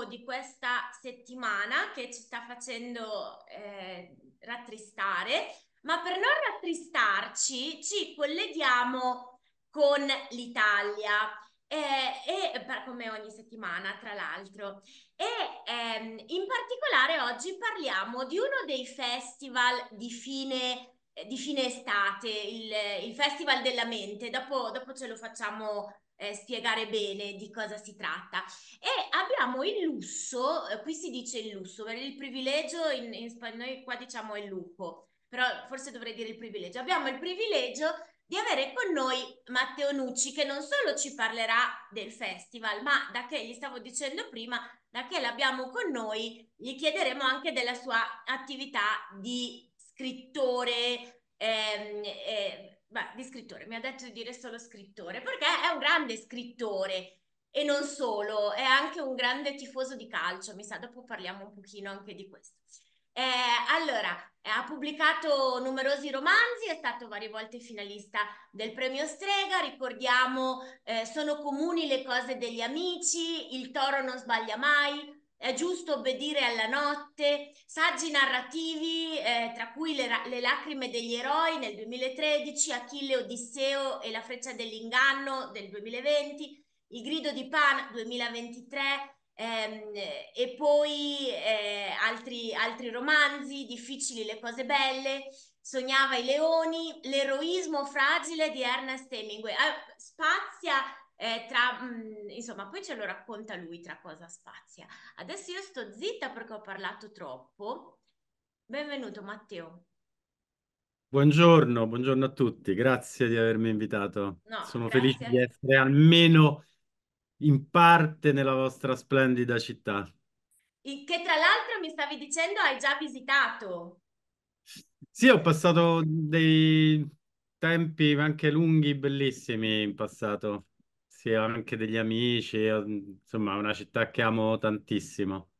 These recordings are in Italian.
sviluppo di questa settimana che ci sta facendo eh, rattristare, ma per non rattristarci ci colleghiamo con l'Italia. Eh, e, come ogni settimana, tra l'altro. E ehm, in particolare oggi parliamo di uno dei festival di fine eh, di fine estate, il, il Festival della Mente, dopo, dopo ce lo facciamo eh, spiegare bene di cosa si tratta. E abbiamo il lusso, eh, qui si dice il lusso, il privilegio in, in noi qua diciamo il lupo, però forse dovrei dire il privilegio. Abbiamo il privilegio di avere con noi Matteo Nucci che non solo ci parlerà del festival, ma da che gli stavo dicendo prima, da che l'abbiamo con noi, gli chiederemo anche della sua attività di scrittore, ehm, eh, beh, di scrittore, mi ha detto di dire solo scrittore, perché è un grande scrittore e non solo, è anche un grande tifoso di calcio, mi sa, dopo parliamo un pochino anche di questo. Eh, allora, eh, ha pubblicato numerosi romanzi, è stato varie volte finalista del premio Strega, ricordiamo eh, Sono comuni le cose degli amici, Il toro non sbaglia mai, è giusto obbedire alla notte, saggi narrativi, eh, tra cui le, le, lacrime degli eroi nel 2013, Achille Odisseo e la freccia dell'inganno del 2020, il grido di Pan 2023 ehm, e poi eh, altri, altri romanzi, difficili le cose belle, sognava i leoni, l'eroismo fragile di Ernest Hemingway. Eh, spazia eh, tra, mh, mm, insomma, poi ce lo racconta lui tra cosa spazia. Adesso io sto zitta perché ho parlato troppo. Benvenuto Matteo. Buongiorno, buongiorno a tutti, grazie di avermi invitato. No, Sono felice di essere almeno in parte nella vostra splendida città. Che tra l'altro mi stavi dicendo hai già visitato. Sì, ho passato dei tempi anche lunghi, bellissimi in passato sì, ho anche degli amici, eh, insomma, è una città che amo tantissimo.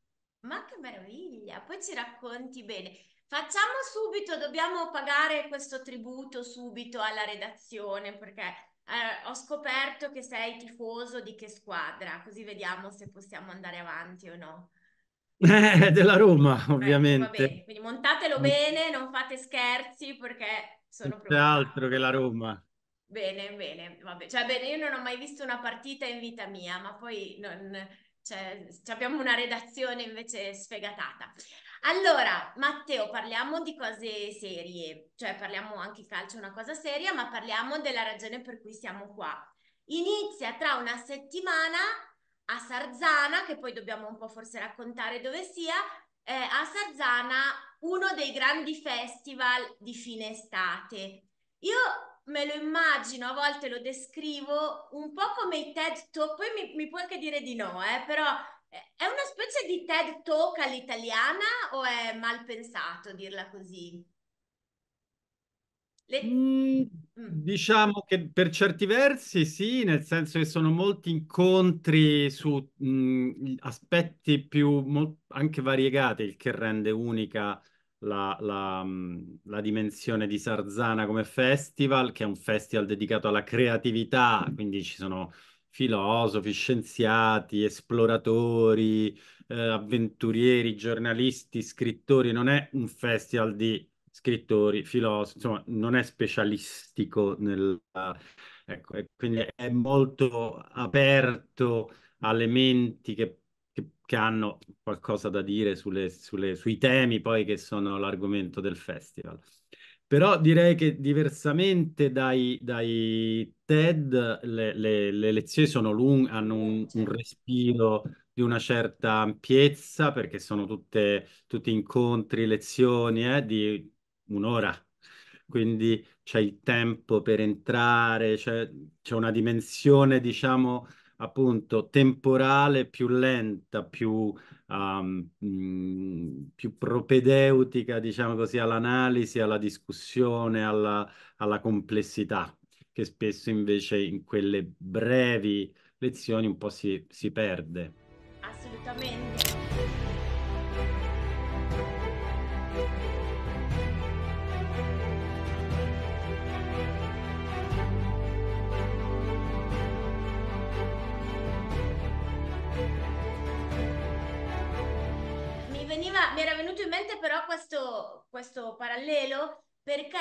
Ma che meraviglia! Poi ci racconti bene. Facciamo subito, dobbiamo pagare questo tributo subito alla redazione perché eh, ho scoperto che sei tifoso di che squadra, così vediamo se possiamo andare avanti o no. Eh, della Roma, Ecco, va ovviamente. bene, quindi montatelo bene, non fate scherzi perché sono c'è preoccupata. altro che la Roma. Bene, bene, vabbè. Cioè, bene, io non ho mai visto una partita in vita mia, ma poi non, cioè, abbiamo una redazione invece sfegatata. Allora, Matteo, parliamo di cose serie, cioè parliamo anche calcio, una cosa seria, ma parliamo della ragione per cui siamo qua. Inizia tra una settimana a Sarzana, che poi dobbiamo un po' forse raccontare dove sia, eh, a Sarzana uno dei grandi festival di fine estate. Io me lo immagino, a volte lo descrivo un po' come i TED Talk, poi mi, mi puoi anche dire di no, eh, però eh, è una specie di TED Talk all'italiana o è mal pensato dirla così? Le... Mm, mm. diciamo che per certi versi sì, nel senso che sono molti incontri su mh, mm, aspetti più anche variegati, il che rende unica la, la, mm, la, dimensione di Sarzana come festival, che è un festival dedicato alla creatività, quindi ci sono filosofi, scienziati, esploratori, eh, avventurieri, giornalisti, scrittori, non è un festival di scrittori, filosofi, insomma, non è specialistico nel... Ecco, quindi è molto aperto alle menti che che hanno qualcosa da dire sulle, sulle, sui temi poi che sono l'argomento del festival. Però direi che diversamente dai, dai TED le, le, le, lezioni sono lunghe, hanno un, un, respiro di una certa ampiezza perché sono tutte, tutti incontri, lezioni eh, di un'ora. Quindi c'è il tempo per entrare, c'è, c'è una dimensione, diciamo, appunto temporale, più lenta, più, um, mh, più propedeutica, diciamo così, all'analisi, alla discussione, alla, alla complessità, che spesso invece in quelle brevi lezioni un po' si, si perde. Assolutamente. questo, questo parallelo perché,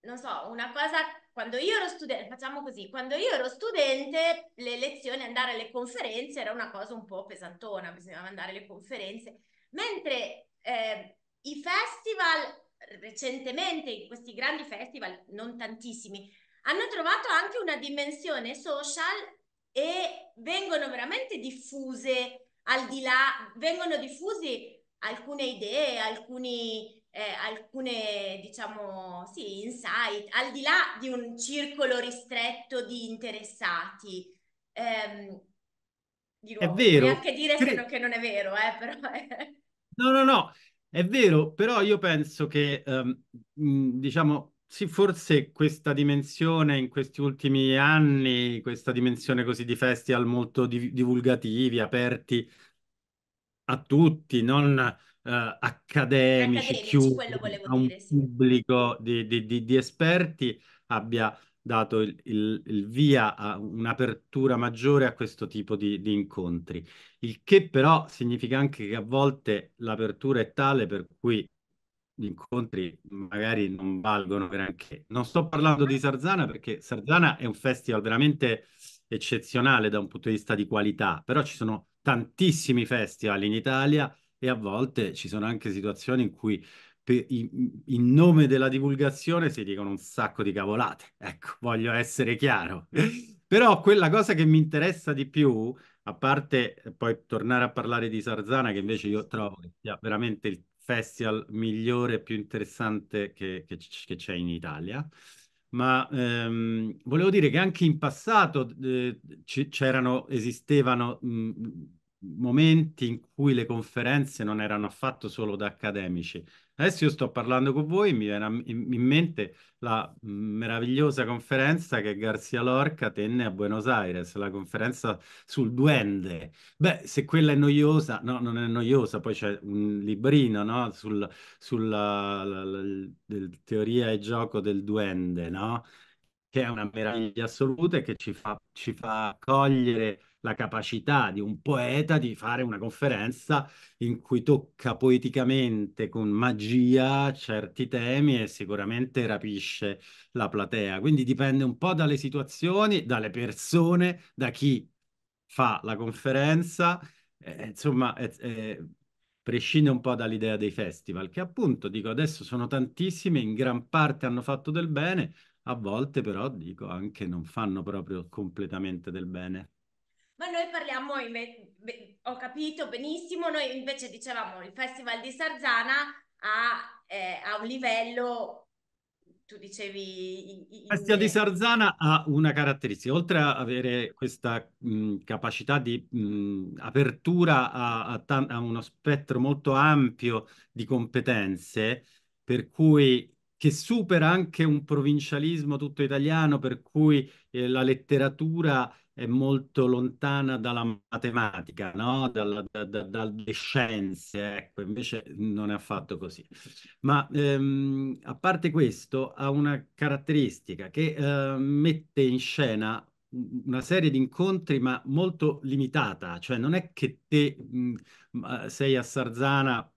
non so, una cosa quando io ero studente, facciamo così, quando io ero studente le lezioni, andare alle conferenze era una cosa un po' pesantona, bisognava andare alle conferenze, mentre eh, i festival recentemente, questi grandi festival, non tantissimi, hanno trovato anche una dimensione social e vengono veramente diffuse al di là, vengono diffusi alcune idee, alcuni, eh, alcune, diciamo, sì, insight, al di là di un circolo ristretto di interessati. Ehm, di nuovo, è vero. Neanche dire Cre- che non è vero, eh, però... no, no, no, è vero, però io penso che, um, diciamo, sì, forse questa dimensione in questi ultimi anni, questa dimensione così di festival molto div- divulgativi, aperti a tutti, non eh, accademici, accademici chiusi a un sì. pubblico di, di, di, di, esperti, abbia dato il, il, il via a un'apertura maggiore a questo tipo di, incontri. Il che però significa anche che a volte l'apertura è tale per cui gli incontri magari non valgono granché. Non sto parlando di Sarzana perché Sarzana è un festival veramente eccezionale da un punto di vista di qualità, però ci sono tantissimi festival in Italia e a volte ci sono anche situazioni in cui in nome della divulgazione si dicono un sacco di cavolate, ecco, voglio essere chiaro. Però quella cosa che mi interessa di più, a parte poi tornare a parlare di Sarzana, che invece io trovo che sia veramente il festival migliore e più interessante che, che, che c'è in Italia, ma ehm, volevo dire che anche in passato eh, c'erano, esistevano mh, mhmm, momenti in cui le conferenze non erano affatto solo da accademici, Adesso io sto parlando con voi, mi viene in mente la meravigliosa conferenza che Garzia Lorca tenne a Buenos Aires, la conferenza sul duende. Beh, se quella è noiosa, no, non è noiosa, poi c'è un librino, no, sul, sulla la, la, la, teoria e gioco del duende, no? Che è una meraviglia assoluta e che ci fa, ci fa cogliere la capacità di un poeta di fare una conferenza in cui tocca poeticamente, con magia, certi temi e sicuramente rapisce la platea. Quindi dipende un po' dalle situazioni, dalle persone, da chi fa la conferenza. Eh, insomma, eh, eh, prescinde un po' dall'idea dei festival, che appunto, dico, adesso sono tantissime, in gran parte hanno fatto del bene, a volte però, dico, anche non fanno proprio completamente del bene. Ma noi parliamo, inve- ho capito benissimo, noi invece dicevamo il Festival di Sarzana ha, eh, ha un livello, tu dicevi... Il Festival di Sarzana ha una caratteristica, oltre ad avere questa mh, capacità di mh, apertura a, a, t- a uno spettro molto ampio di competenze, per cui che supera anche un provincialismo tutto italiano, per cui eh, la letteratura è molto lontana dalla matematica, no? Dalla, da, da, dalle scienze, ecco, invece non è affatto così. Ma ehm, a parte questo, ha una caratteristica che eh, mette in scena una serie di incontri, ma molto limitata, cioè non è che te mh, mm, sei a Sarzana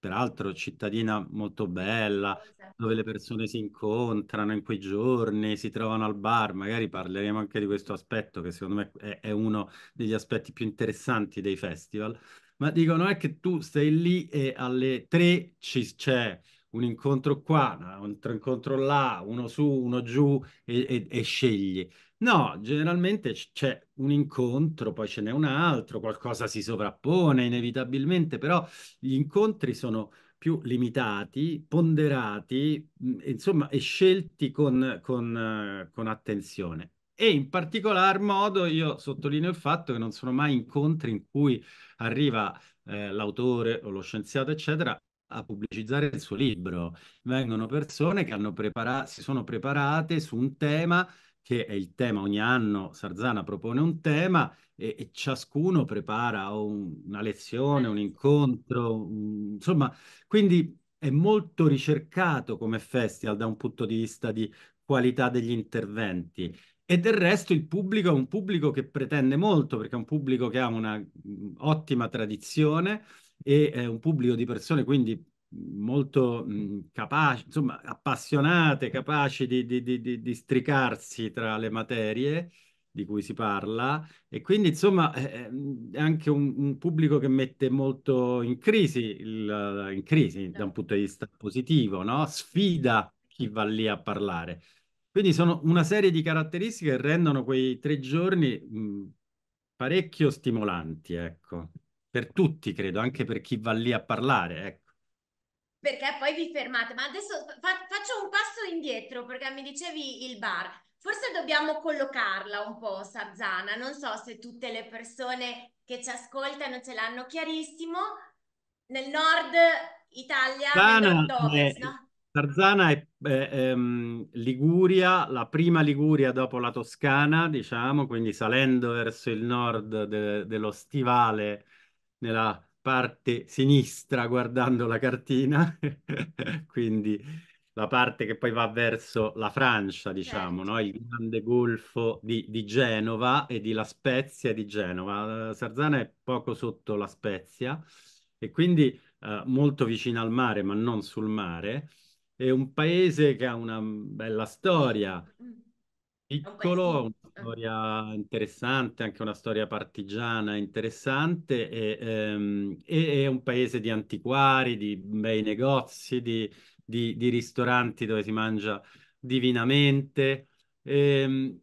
peraltro cittadina molto bella, dove le persone si incontrano in quei giorni, si trovano al bar, magari parleremo anche di questo aspetto che secondo me è, è uno degli aspetti più interessanti dei festival, ma dicono è che tu stai lì e alle tre c'è un incontro qua, un altro incontro là, uno su, uno giù e, e, e scegli. No, generalmente c'è un incontro, poi ce n'è un altro, qualcosa si sovrappone inevitabilmente, però gli incontri sono più limitati, ponderati, insomma, e scelti con, con, con attenzione. E in particolar modo io sottolineo il fatto che non sono mai incontri in cui arriva eh, l'autore o lo scienziato, eccetera, a pubblicizzare il suo libro. Vengono persone che prepara- si sono preparate su un tema che è il tema ogni anno, Sarzana propone un tema e, e ciascuno prepara un, una lezione, un eh. incontro, un, insomma, quindi è molto ricercato come festival da un punto di vista di qualità degli interventi. E del resto il pubblico è un pubblico che pretende molto, perché è un pubblico che ha una mm, ottima tradizione e è un pubblico di persone quindi molto mh, capaci, insomma, appassionate, capaci di, di, di, di, stricarsi tra le materie di cui si parla e quindi insomma eh, eh, è anche un, un pubblico che mette molto in crisi, il, in crisi da un punto di vista positivo, no? sfida chi va lì a parlare. Quindi sono una serie di caratteristiche che rendono quei tre giorni mh, parecchio stimolanti, ecco, per tutti credo, anche per chi va lì a parlare, ecco perché poi vi fermate. Ma adesso fa- faccio un passo indietro perché mi dicevi il bar. Forse dobbiamo collocarla un po', Sarzana. Non so se tutte le persone che ci ascoltano ce l'hanno chiarissimo. Nel nord Italia, nel nord no? Sarzana è eh, ehm, Liguria, la prima Liguria dopo la Toscana, diciamo, quindi salendo verso il nord de- dello stivale, nella parte sinistra guardando la cartina, quindi la parte che poi va verso la Francia, diciamo, certo. no? il grande golfo di, di, Genova e di La Spezia di Genova. Eh, Sarzana è poco sotto La Spezia e quindi eh, molto vicina al mare, ma non sul mare. È un paese che ha una bella storia, mm. piccolo, storia interessante, anche una storia partigiana interessante e, ehm, e è un paese di antiquari, di bei negozi, di, di, di ristoranti dove si mangia divinamente. E, ehm,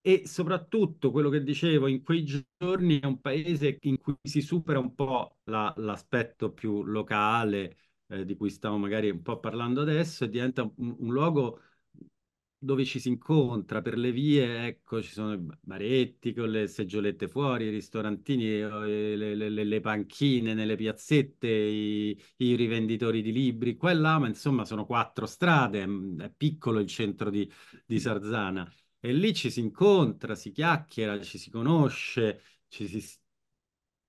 e soprattutto quello che dicevo, in quei giorni è un paese in cui si supera un po' la, l'aspetto più locale eh, di cui stavo magari un po' parlando adesso e diventa un, un luogo dove ci si incontra per le vie, ecco, ci sono i baretti con le seggiolette fuori, i ristorantini, eh, le, le, le panchine nelle piazzette, i, i, rivenditori di libri, qua e là, ma insomma sono quattro strade, mm, è piccolo il centro di, di Sarzana. E lì ci si incontra, si chiacchiera, ci si conosce, ci si...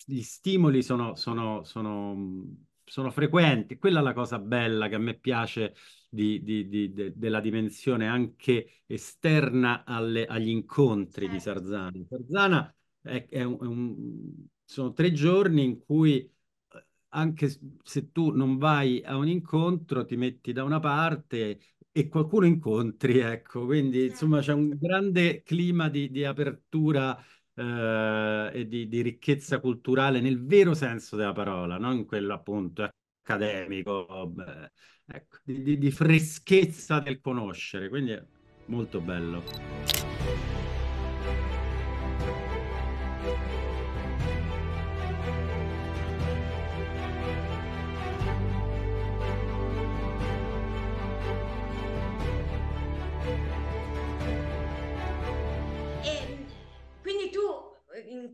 gli stimoli sono, sono, sono mm, sono frequenti. Quella è la cosa bella che a me piace di, di, di, de, della dimensione anche esterna alle, agli incontri eh. di certo. Sarzana. Sarzana è, è un, è un, sono tre giorni in cui eh, anche se tu non vai a un incontro, ti metti da una parte e qualcuno incontri, ecco, quindi insomma c'è un certo. grande clima di, di apertura eh, e di, di, ricchezza culturale nel vero senso della parola, non in quello appunto accademico, beh, ecco, di, di freschezza del conoscere, quindi è molto bello.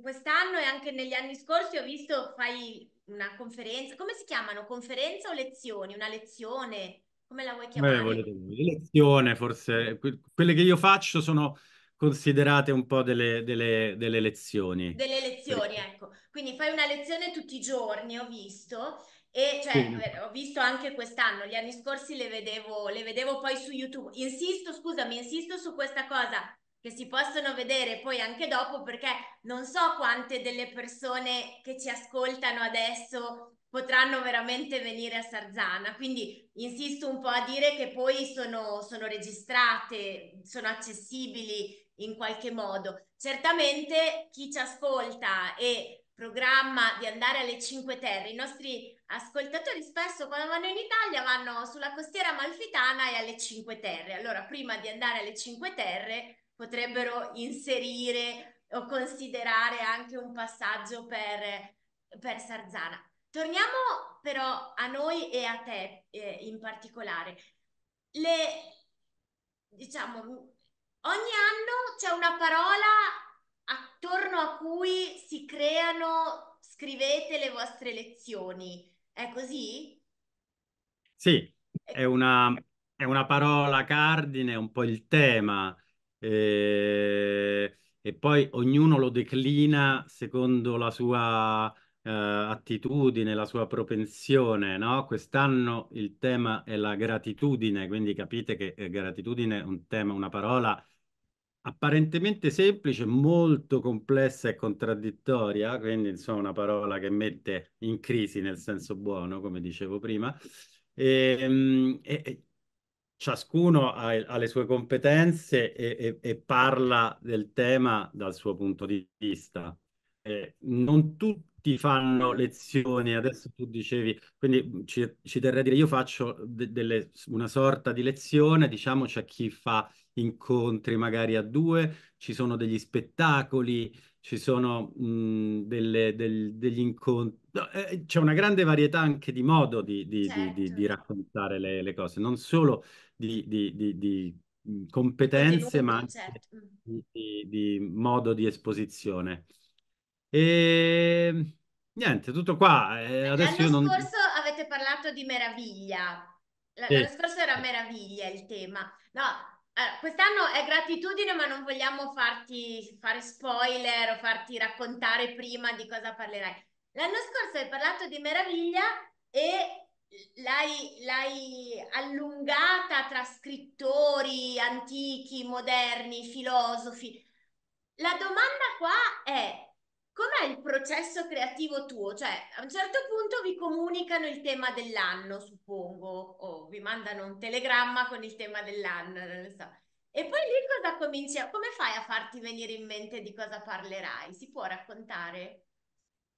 quest'anno e anche negli anni scorsi ho visto fai una conferenza, come si chiamano? Conferenza o lezioni? Una lezione? Come la vuoi chiamare? Beh, volete, lezione forse, quelle che io faccio sono considerate un po' delle, delle, delle lezioni. Delle lezioni, ecco. Quindi fai una lezione tutti i giorni, ho visto, e cioè, sì. Eh, ho visto anche quest'anno, gli anni scorsi le vedevo, le vedevo poi su YouTube. Insisto, scusami, insisto su questa cosa, che si possono vedere poi anche dopo perché non so quante delle persone che ci ascoltano adesso potranno veramente venire a Sarzana. Quindi insisto un po' a dire che poi sono, sono registrate, sono accessibili in qualche modo. Certamente chi ci ascolta e programma di andare alle Cinque Terre, i nostri ascoltatori spesso quando vanno in Italia vanno sulla costiera amalfitana e alle Cinque Terre. Allora, prima di andare alle Cinque Terre, potrebbero inserire o considerare anche un passaggio per, per Sarzana. Torniamo però a noi e a te eh, in particolare. Le, diciamo, ogni anno c'è una parola attorno a cui si creano, scrivete le vostre lezioni. È così? Sì, è una, è una parola cardine, un po' il tema e, ehm, e poi ognuno lo declina secondo la sua eh, attitudine, la sua propensione, no? Quest'anno il tema è la gratitudine, quindi capite che eh, gratitudine è un tema, una parola apparentemente semplice, molto complessa e contraddittoria, quindi insomma una parola che mette in crisi nel senso buono, come dicevo prima, ehm, e, e, ciascuno ha, ha, le sue competenze e, e, e, parla del tema dal suo punto di vista. Eh, non tutti fanno lezioni, adesso tu dicevi, quindi ci, ci terrei a dire, io faccio de, delle, una sorta di lezione, diciamo c'è chi fa incontri magari a due, ci sono degli spettacoli, ci sono mh, mhmm, delle, del, degli incontri, eh, eh, c'è una grande varietà anche di modo di, di, certo. di, di raccontare le, le, cose, non solo di, mhmm, competenze, ma anche certo. Mm. di, modo di esposizione. E ehm, niente, tutto qua. Eh, adesso L'anno non... scorso avete parlato di meraviglia. L'anno sì. scorso era meraviglia il tema. No, allora, quest'anno è gratitudine, ma non vogliamo farti fare spoiler o farti raccontare prima di cosa parlerai. L'anno scorso hai parlato di meraviglia e l'hai, l'hai allungata tra scrittori antichi, moderni, filosofi. La domanda qua è Com'è il processo creativo tuo? Cioè, a un certo punto vi comunicano il tema dell'anno, suppongo, o vi mandano un telegramma con il tema dell'anno, non lo so. E poi lì cosa comincia? Come fai a farti venire in mente di cosa parlerai? Si può raccontare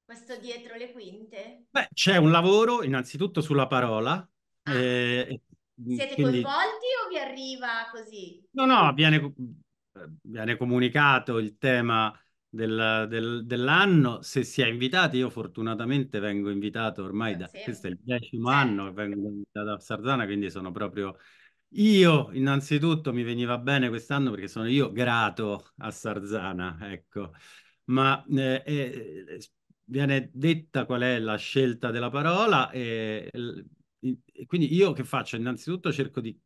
questo dietro le quinte? Beh, c'è un lavoro innanzitutto sulla parola. Ah. Eh, Siete quindi... coinvolti o vi arriva così? No, no, viene, eh, viene comunicato il tema del, del, dell'anno, se si è invitati, io fortunatamente vengo invitato ormai eh, da, sì. questo è il decimo sì. anno che vengo invitato a Sardana, quindi sono proprio io innanzitutto mi veniva bene quest'anno perché sono io grato a Sarzana, ecco, ma eh, eh, eh viene detta qual è la scelta della parola e, e quindi io che faccio? Innanzitutto cerco di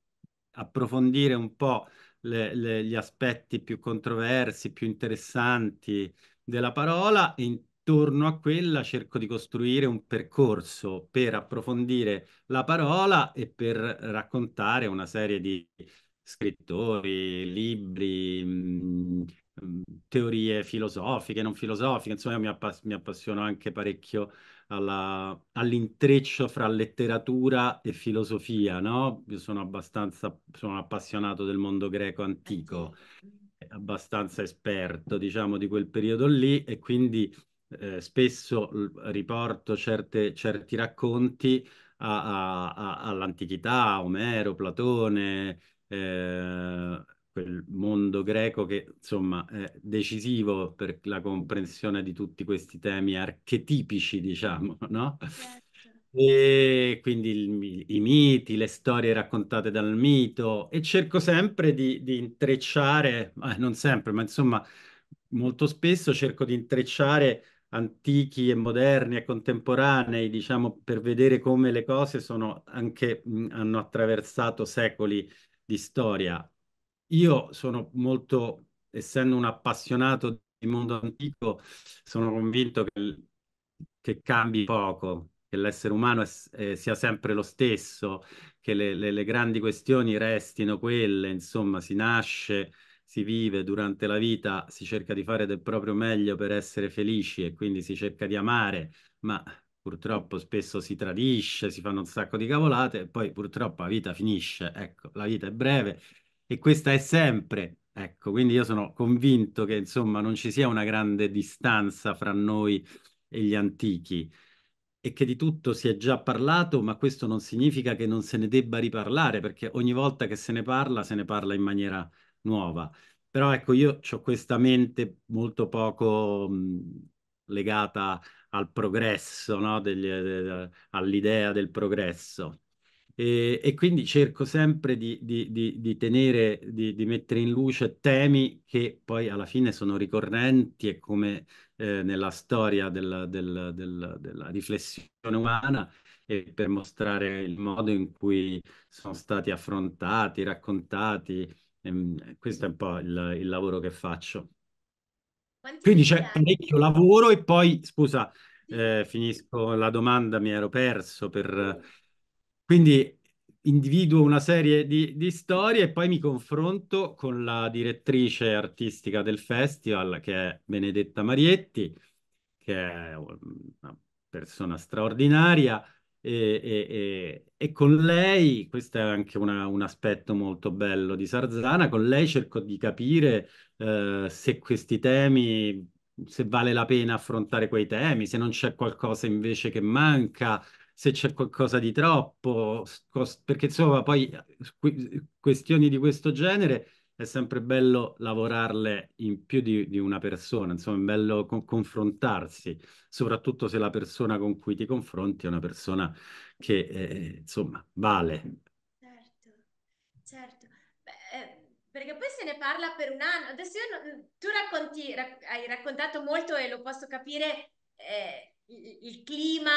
approfondire un po' le, le, gli aspetti più controversi, più interessanti della parola e intorno a quella cerco di costruire un percorso per approfondire la parola e per raccontare una serie di scrittori, libri, mh, mm, mm, teorie filosofiche, non filosofiche, insomma mi, appass- mi appassiono anche parecchio all'intreccio fra letteratura e filosofia, no? Io sono abbastanza, sono appassionato del mondo greco antico, abbastanza esperto, diciamo, di quel periodo lì e quindi eh, spesso riporto certe, certi racconti all'antichità, Omero, Platone, eh, quel mondo greco che insomma è decisivo per la comprensione di tutti questi temi archetipici, diciamo, no? Certo. E quindi il, i miti, le storie raccontate dal mito e cerco sempre di, di intrecciare, eh, non sempre, ma insomma molto spesso cerco di intrecciare antichi e moderni e contemporanei, diciamo, per vedere come le cose sono anche, mh, hanno attraversato secoli di storia io sono molto, essendo un appassionato di mondo antico, sono convinto che, che cambi poco, che l'essere umano è, eh, sia sempre lo stesso, che le, le, le grandi questioni restino quelle, insomma, si nasce, si vive durante la vita, si cerca di fare del proprio meglio per essere felici e quindi si cerca di amare, ma purtroppo spesso si tradisce, si fanno un sacco di cavolate e poi purtroppo la vita finisce. Ecco, la vita è breve e questa è sempre, ecco, quindi io sono convinto che insomma non ci sia una grande distanza fra noi e gli antichi e che di tutto si è già parlato, ma questo non significa che non se ne debba riparlare, perché ogni volta che se ne parla, se ne parla in maniera nuova. Però ecco, io ho questa mente molto poco mh, legata al progresso, no? Eh, eh, all'idea del progresso. E, ehm, e, quindi cerco sempre di, di, di, di tenere, di, mettere in luce temi che poi alla fine sono ricorrenti e come eh, nella storia della, della, della, della, riflessione umana e per mostrare il modo in cui sono stati affrontati, raccontati. Ehm, questo è un po' il, il lavoro che faccio. Quanti quindi c'è parecchio lavoro e poi, scusa, eh, finisco la domanda, mi ero perso per quindi individuo una serie di, di, storie e poi mi confronto con la direttrice artistica del festival, che è Benedetta Marietti, che è una persona straordinaria, e, e, e, e con lei, questo è anche una, un aspetto molto bello di Sarzana, con lei cerco di capire eh, se questi temi, se vale la pena affrontare quei temi, se non c'è qualcosa invece che manca, se c'è qualcosa di troppo, perché insomma poi questioni di questo genere è sempre bello lavorarle in più di, di una persona, insomma è bello con confrontarsi, soprattutto se la persona con cui ti confronti è una persona che eh, insomma vale. Certo, certo. Beh, eh, perché poi se ne parla per un anno. Adesso non... tu racconti, rac... hai raccontato molto e lo posso capire, eh, il, il clima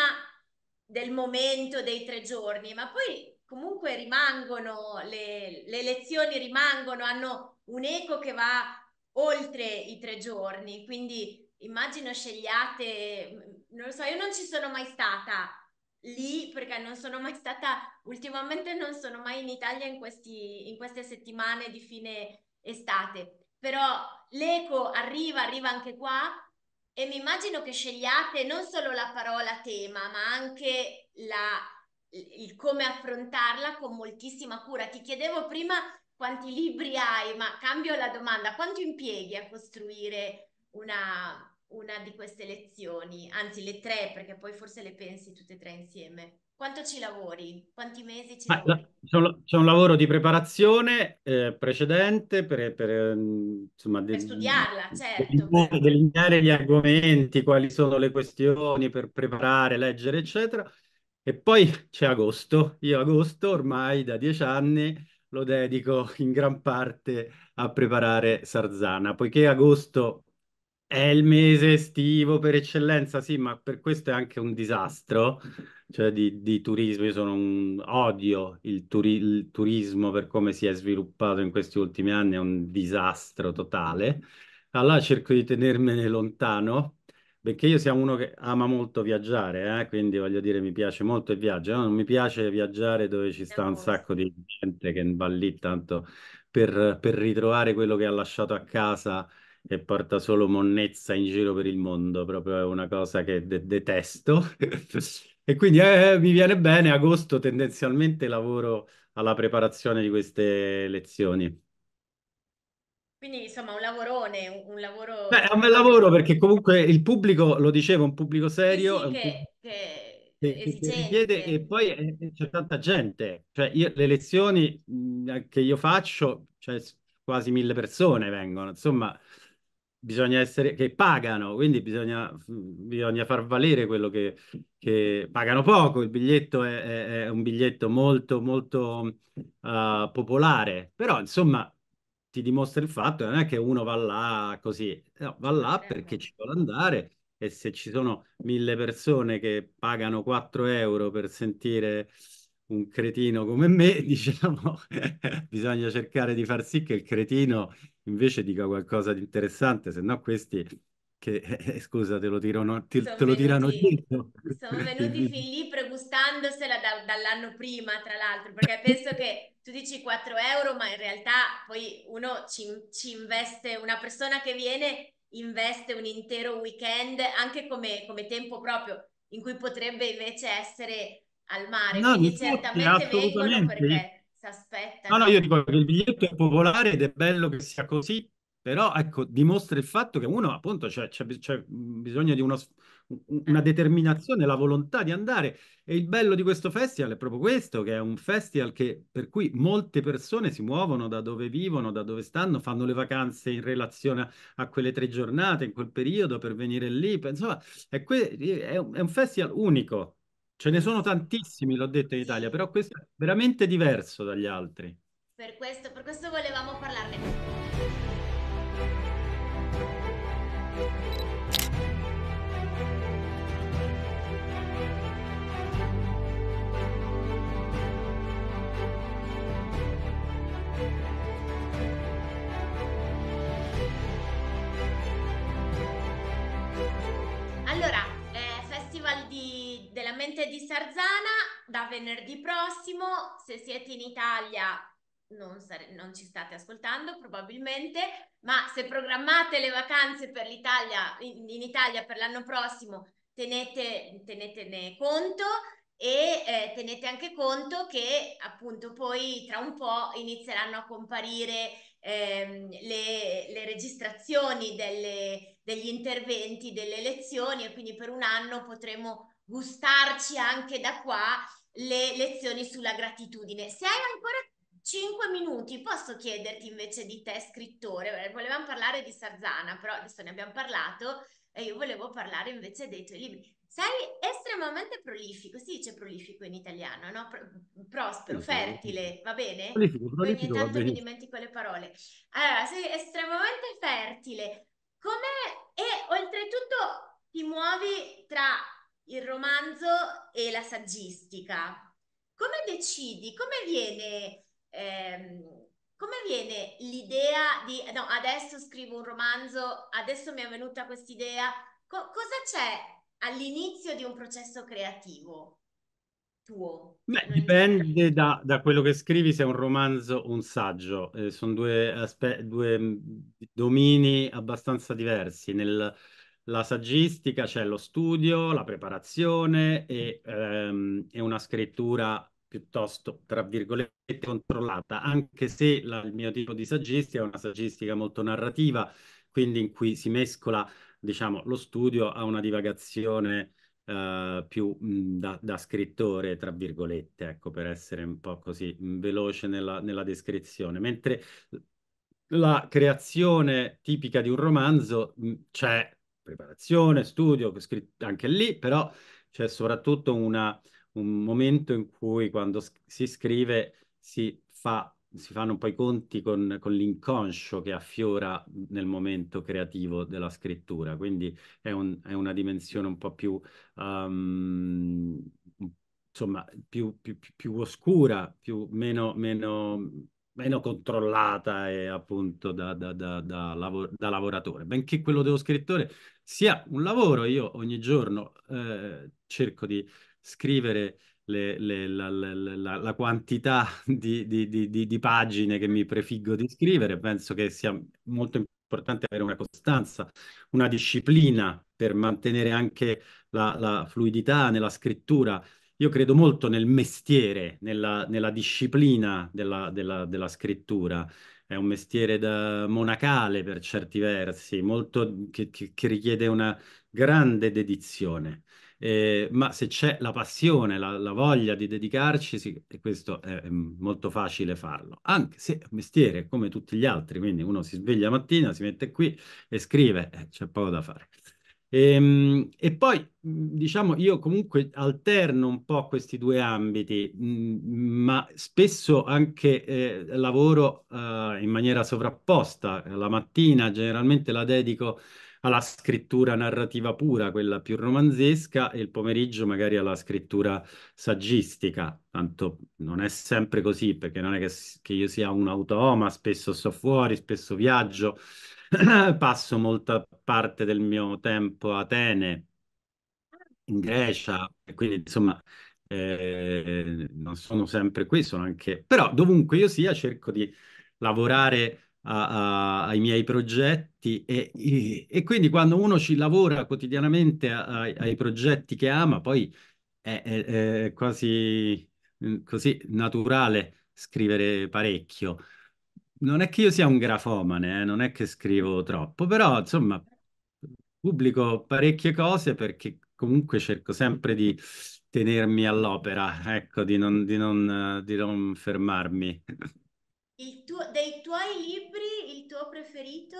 del momento dei tre giorni, ma poi comunque rimangono, le, le lezioni rimangono, hanno un'eco che va oltre i tre giorni, quindi immagino scegliate, mm, non lo so, io non ci sono mai stata lì perché non sono mai stata, ultimamente non sono mai in Italia in, questi, in queste settimane di fine estate, però l'eco arriva, arriva anche qua e mi immagino che scegliate non solo la parola tema, ma anche la, il come affrontarla con moltissima cura. Ti chiedevo prima quanti libri hai, ma cambio la domanda, quanto impieghi a costruire una, una di queste lezioni? Anzi, le tre, perché poi forse le pensi tutte e tre insieme. Quanto ci lavori? Quanti mesi ci ah, lavori? C'è un, c'è un, lavoro di preparazione eh, precedente per, per, ehm, insomma, per de, studiarla, certo. Per delineare gli argomenti, quali sono le questioni per preparare, leggere, eccetera. E poi c'è agosto. Io agosto ormai da dieci anni lo dedico in gran parte a preparare Sarzana, poiché agosto è il mese estivo per eccellenza, sì, ma per questo è anche un disastro, cioè di, di turismo. Io sono un... odio il, turi- il turismo per come si è sviluppato in questi ultimi anni, è un disastro totale. Allora cerco di tenermene lontano, perché io siamo uno che ama molto viaggiare, eh, Quindi voglio dire, mi piace molto il viaggio. no? Non mi piace viaggiare dove ci sta un sacco di gente che va lì tanto per per ritrovare quello che ha lasciato a casa e porta solo monnezza in giro per il mondo, proprio è una cosa che de- detesto. e quindi eh, eh, mi viene bene, agosto tendenzialmente lavoro alla preparazione di queste lezioni. Quindi insomma un lavorone, un lavoro... Beh, è un bel lavoro perché comunque il pubblico, lo dicevo, è un pubblico serio, Sì, è un che, che pubblico che- richiede e poi eh, eh, c'è tanta gente. Cioè io- le lezioni mh, mm, che io faccio, cioè quasi mille persone vengono, insomma, bisogna essere, che pagano, quindi bisogna, bisogna far valere quello che, che, pagano poco. Il biglietto è, è, è un biglietto molto, molto uh, popolare, però insomma ti dimostra il fatto che non è che uno va là così, no, va là certo. perché ci vuole andare e se ci sono mille persone che pagano 4 euro per sentire un cretino come me, diciamo, bisogna cercare di far sì che il cretino invece dica qualcosa di interessante, se no questi che, eh, scusa, te lo, tirano, ti, te lo tirano dietro. Sono venuti fin lì pregustandosela da, dall'anno prima, tra l'altro, perché penso che tu dici 4 euro, ma in realtà poi uno ci, ci investe, una persona che viene investe un intero weekend, anche come, come tempo proprio, in cui potrebbe invece essere al mare. No, Quindi infatti, certamente vengono perché si aspetta. No, no, io dico che il biglietto è popolare ed è bello che sia così, però ecco, dimostra il fatto che uno appunto c'è, bisogno di uno, una eh. determinazione, la volontà di andare e il bello di questo festival è proprio questo, che è un festival che, per cui molte persone si muovono da dove vivono, da dove stanno, fanno le vacanze in relazione a, a quelle tre giornate, in quel periodo per venire lì, insomma è, que- è un festival unico Ce ne sono tantissimi, l'ho detto in Italia, però questo è veramente diverso dagli altri. Per questo, per questo volevamo parlarne. Mente di Sarzana da venerdì prossimo, se siete in Italia non, sare- non, ci state ascoltando probabilmente, ma se programmate le vacanze per l'Italia, in, in Italia per l'anno prossimo, tenete, tenetene conto e eh, tenete anche conto che appunto poi tra un po' inizieranno a comparire ehm, le, le, registrazioni delle, degli interventi delle lezioni e quindi per un anno potremo gustarci anche da qua le lezioni sulla gratitudine. Se hai ancora 5 minuti, posso chiederti invece di te, scrittore, eh, volevamo parlare di Sarzana, però adesso ne abbiamo parlato e io volevo parlare invece dei tuoi libri. Sei estremamente prolifico, si dice prolifico in italiano, no? Pro- prospero, fertile, va bene? Prolifico, prolifico, Ogni tanto mi dimentico le parole. Allora, sei estremamente fertile. Come... E oltretutto ti muovi tra il romanzo e la saggistica. Come decidi, come viene, ehm, come viene l'idea di no, adesso scrivo un romanzo, adesso mi è venuta quest'idea? Co- cosa c'è all'inizio di un processo creativo? Tuo. Beh, dipende da, da, quello che scrivi, se è un romanzo o un saggio. Eh, sono due, aspe- due mm, domini abbastanza diversi. Nel, la saggistica, c'è lo studio, la preparazione e, ehm, e, una scrittura piuttosto, tra virgolette, controllata, anche se la, il mio tipo di saggistica è una saggistica molto narrativa, quindi in cui si mescola, diciamo, lo studio a una divagazione eh, più mh, da, da, scrittore, tra virgolette, ecco, per essere un po' così mh, veloce nella, nella descrizione, mentre la creazione tipica di un romanzo c'è preparazione, studio, anche lì, però c'è soprattutto una, un momento in cui quando si scrive si, fa, si fanno un po' i conti con, con l'inconscio che affiora nel momento creativo della scrittura, quindi è, un, è una dimensione un po' più, um, insomma, più, più, più oscura, meno, meno, meno, controllata e appunto da, da, da, da, lav da lavoratore, benché quello dello scrittore sia un lavoro. Io ogni giorno eh, cerco di scrivere le, le, la, la, la, quantità di, di, di, di, pagine che mi prefiggo di scrivere. Penso che sia molto importante avere una costanza, una disciplina per mantenere anche la, la fluidità nella scrittura. Io credo molto nel mestiere, nella, nella disciplina della, della, della scrittura è un mestiere da monacale per certi versi, molto, che, che, che richiede una grande dedizione. Eh, ma se c'è la passione, la, la voglia di dedicarci, sì, questo è, è, molto facile farlo, anche se è un mestiere come tutti gli altri, quindi uno si sveglia mattina, si mette qui e scrive, eh, c'è poco da fare. E, ehm, e, poi, mhmm, diciamo, io comunque alterno un po' questi due ambiti, mhmm, ma spesso anche eh, lavoro eh, in maniera sovrapposta. La mattina generalmente la dedico alla scrittura narrativa pura, quella più romanzesca, e il pomeriggio magari alla scrittura saggistica. Tanto non è sempre così, perché non è che, che io sia un automa, spesso sto fuori, spesso viaggio. passo molta parte del mio tempo a Atene, in Grecia, e quindi insomma eh, non sono sempre qui, sono anche... però dovunque io sia cerco di lavorare a, a, ai miei progetti e, e, e, quindi quando uno ci lavora quotidianamente a, ai progetti che ama, poi è, è, è quasi mm, così naturale scrivere parecchio non è che io sia un grafomane, eh, non è che scrivo troppo, però insomma pubblico parecchie cose perché comunque cerco sempre di tenermi all'opera, ecco, di non, di non, di non fermarmi. Tuo, dei tuoi libri, il tuo preferito?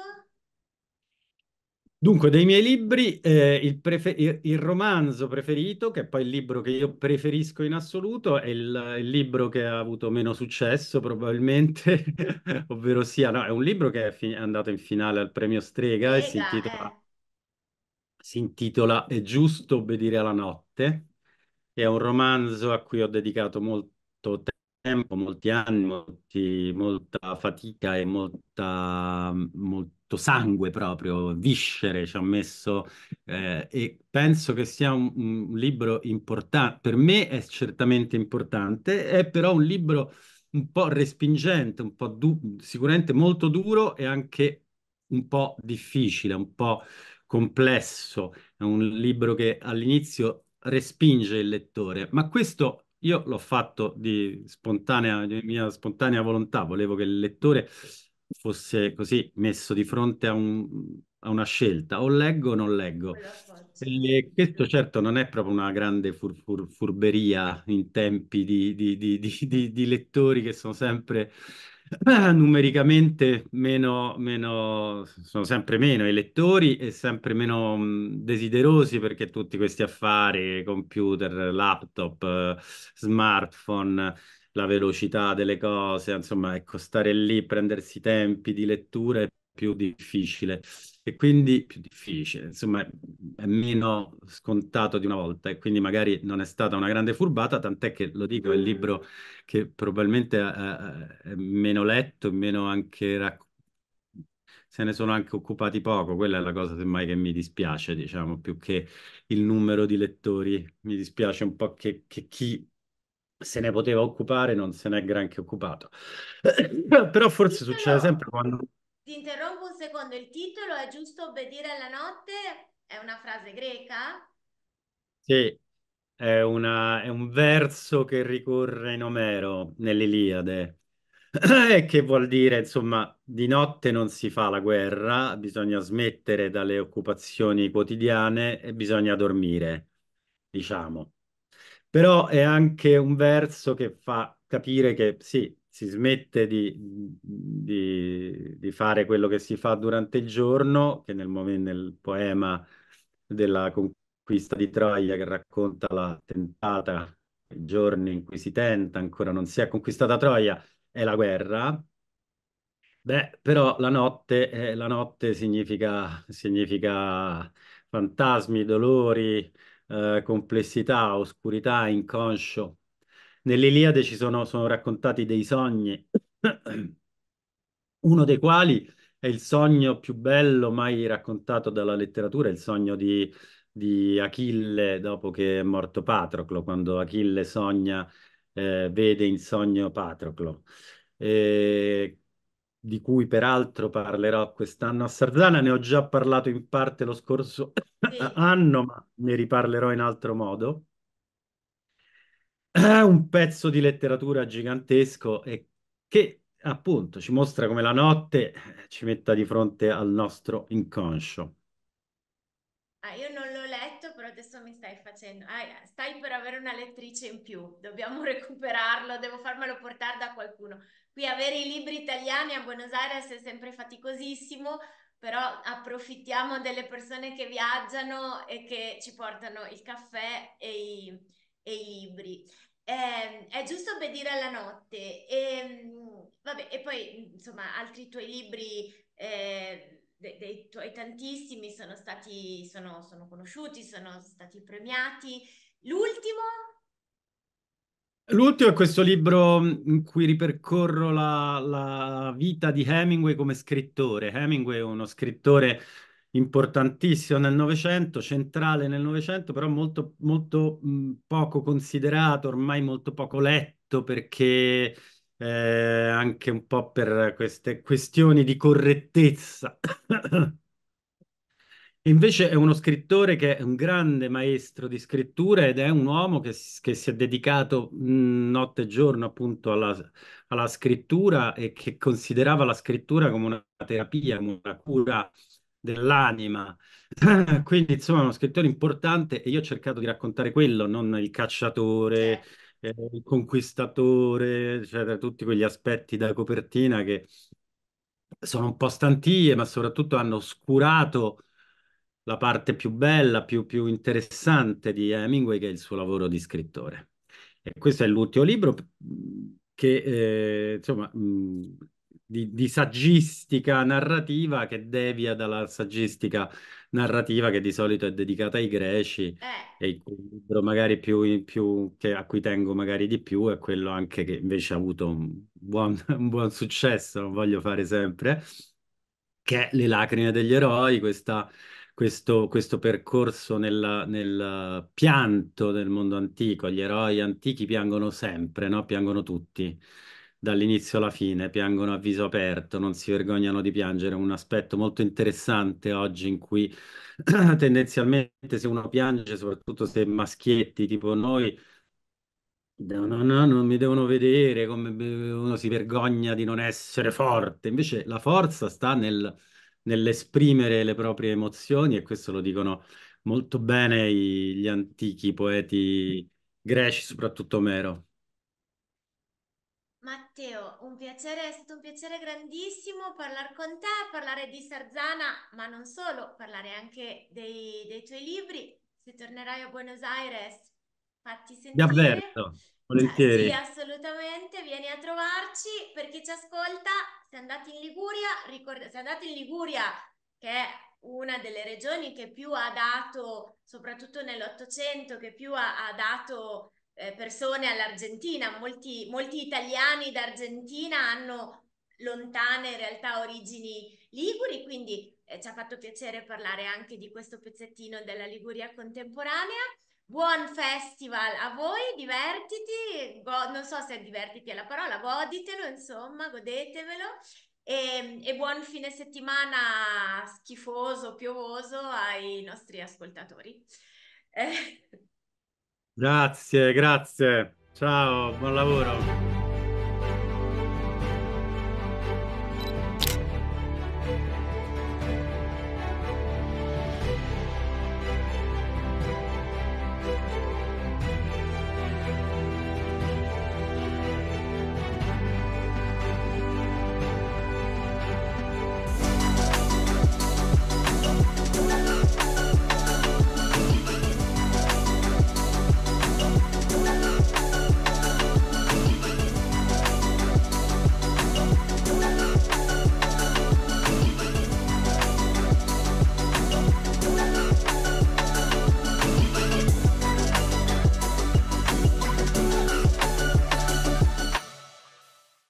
Dunque, dei miei libri, eh, il, prefer- il, romanzo preferito, che è poi il libro che io preferisco in assoluto, è il, il libro che ha avuto meno successo probabilmente, ovvero sia, no, è un libro che è, fi- è andato in finale al premio Strega e si Strega, eh. intitola, si intitola È giusto obbedire alla notte. È un romanzo a cui ho dedicato molto tempo, molti anni, molti, molta fatica e molta, molta messo sangue proprio, viscere ci ha messo eh, e penso che sia un, un libro importante, per me è certamente importante, è però un libro un po' respingente, un po' du- sicuramente molto duro e anche un po' difficile, un po' complesso, è un libro che all'inizio respinge il lettore, ma questo io l'ho fatto di spontanea, di mia spontanea volontà, volevo che il lettore fosse così messo di fronte a, un, a una scelta, o leggo o non leggo. E questo certo non è proprio una grande fur, fur, furberia in tempi di, di, di, di, lettori che sono sempre eh, numericamente meno, meno, sono sempre meno i lettori e sempre meno mm, desiderosi perché tutti questi affari, computer, laptop, eh, smartphone la velocità delle cose, insomma, ecco, stare lì, prendersi tempi di lettura è più difficile e quindi più difficile, insomma, è meno scontato di una volta e quindi magari non è stata una grande furbata, tant'è che lo dico, è il libro che probabilmente eh, eh, è meno letto, meno anche raccontato se ne sono anche occupati poco, quella è la cosa semmai che mi dispiace, diciamo, più che il numero di lettori. Mi dispiace un po' che, che chi se ne poteva occupare, non se n'è granché occupato. Però forse titolo, succede sempre quando... Ti interrompo un secondo, il titolo è giusto obbedire alla notte? È una frase greca? Sì, è, una, è un verso che ricorre in Omero, nell'Iliade, che vuol dire, insomma, di notte non si fa la guerra, bisogna smettere dalle occupazioni quotidiane e bisogna dormire, diciamo. Però è anche un verso che fa capire che sì, si smette di, di, di fare quello che si fa durante il giorno, che nel, nel poema della conquista di Troia che racconta la tentata, i giorni in cui si tenta, ancora non si è conquistata Troia, è la guerra, Beh, però la notte, eh, la notte significa, significa, fantasmi, dolori, eh, complessità, oscurità, inconscio. Nell'Iliade ci sono, sono raccontati dei sogni, uno dei quali è il sogno più bello mai raccontato dalla letteratura, il sogno di, di Achille dopo che è morto Patroclo, quando Achille sogna, eh, vede in sogno Patroclo. E di cui peraltro parlerò quest'anno a Sardana, ne ho già parlato in parte lo scorso sì. anno, ma ne riparlerò in altro modo. È eh, un pezzo di letteratura gigantesco e che appunto ci mostra come la notte eh, ci metta di fronte al nostro inconscio. Ah, io non l'ho letto, però adesso mi stai facendo. Ah, stai per avere una lettrice in più, dobbiamo recuperarlo, devo farmelo portare da qualcuno Qui avere i libri italiani a Buenos Aires è sempre faticosissimo, però approfittiamo delle persone che viaggiano e che ci portano il caffè e i, e i libri. Eh, è giusto obbedire alla notte e, ehm, vabbè, e poi insomma altri tuoi libri eh, dei, dei, tuoi tantissimi sono stati sono, sono conosciuti sono stati premiati l'ultimo L'ultimo è questo libro in cui ripercorro la, la, vita di Hemingway come scrittore. Hemingway è uno scrittore importantissimo nel Novecento, centrale nel Novecento, però molto, molto poco considerato, ormai molto poco letto perché eh, anche un po' per queste questioni di correttezza invece è uno scrittore che è un grande maestro di scrittura ed è un uomo che, che si è dedicato notte e giorno appunto alla, alla, scrittura e che considerava la scrittura come una terapia, come una cura dell'anima. Quindi insomma è uno scrittore importante e io ho cercato di raccontare quello, non il cacciatore, certo. eh, il conquistatore, eccetera, tutti quegli aspetti da copertina che sono un po' stantie ma soprattutto hanno oscurato la parte più bella, più, più interessante di Hemingway, che è il suo lavoro di scrittore. E questo è l'ultimo libro che, eh, insomma, mh, di, di, saggistica narrativa che devia dalla saggistica narrativa che di solito è dedicata ai greci eh. e il libro magari più, più che, a cui tengo magari di più è quello anche che invece ha avuto un buon, un buon successo, lo voglio fare sempre, che è Le lacrime degli eroi, questa questo, questo percorso nella, nel pianto del mondo antico. Gli eroi antichi piangono sempre, no? piangono tutti, dall'inizio alla fine, piangono a viso aperto, non si vergognano di piangere. Un aspetto molto interessante oggi in cui tendenzialmente se uno piange, soprattutto se maschietti tipo noi, No, no, no, non mi devono vedere come uno si vergogna di non essere forte. Invece la forza sta nel nell'esprimere le proprie emozioni e questo lo dicono molto bene i, gli antichi poeti greci, soprattutto Omero. Matteo, un piacere, è stato un piacere grandissimo parlare con te, parlare di Sarzana, ma non solo, parlare anche dei, dei tuoi libri. Se tornerai a Buenos Aires, fatti sentire. Vi Volentieri. Sì, assolutamente, vieni a trovarci per chi ci ascolta, se andate in Liguria, ricorda- se andate in Liguria che è una delle regioni che più ha dato, soprattutto nell'Ottocento, che più ha, ha dato eh, persone all'Argentina, molti, molti italiani d'Argentina hanno lontane in realtà origini liguri, quindi eh, ci ha fatto piacere parlare anche di questo pezzettino della Liguria contemporanea. Buon festival a voi, divertiti, go- non so se divertiti è la parola, goditelo insomma, godetevelo e, ehm, e buon fine settimana schifoso, piovoso ai nostri ascoltatori. Eh. Grazie, grazie, ciao, buon lavoro.